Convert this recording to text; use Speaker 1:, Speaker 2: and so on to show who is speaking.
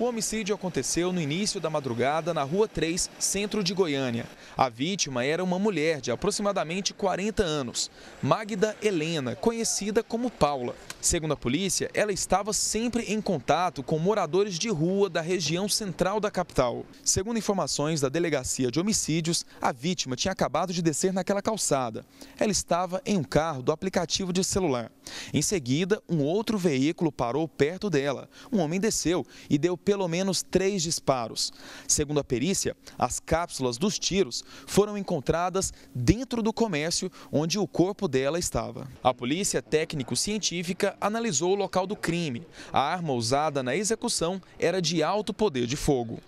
Speaker 1: O homicídio aconteceu no início da madrugada na Rua 3, centro de Goiânia. A vítima era uma mulher de aproximadamente 40 anos, Magda Helena, conhecida como Paula. Segundo a polícia, ela estava sempre em contato com moradores de rua da região central da capital. Segundo informações da Delegacia de Homicídios, a vítima tinha acabado de descer naquela calçada. Ela estava em um carro do aplicativo de celular. Em seguida, um outro veículo parou perto dela. Um homem desceu e deu pelo menos três disparos. Segundo a perícia, as cápsulas dos tiros foram encontradas dentro do comércio onde o corpo dela estava. A polícia técnico-científica analisou o local do crime. A arma usada na execução era de alto poder de fogo.